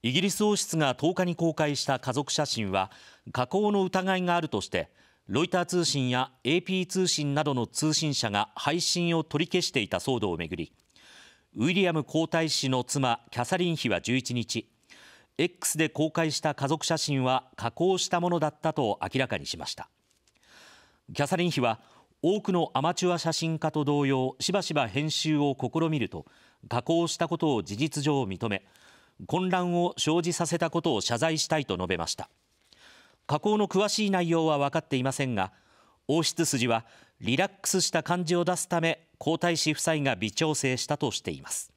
イギリス王室が10日に公開した家族写真は加工の疑いがあるとしてロイター通信や AP 通信などの通信社が配信を取り消していた騒動をめぐりウィリアム皇太子の妻キャサリン妃は11日 X で公開した家族写真は加工したものだったと明らかにしましたキャサリン妃は多くのアマチュア写真家と同様しばしば編集を試みると加工したことを事実上認め混乱を生じさせたことを謝罪したいと述べました加工の詳しい内容は分かっていませんが王室筋はリラックスした感じを出すため皇太子夫妻が微調整したとしています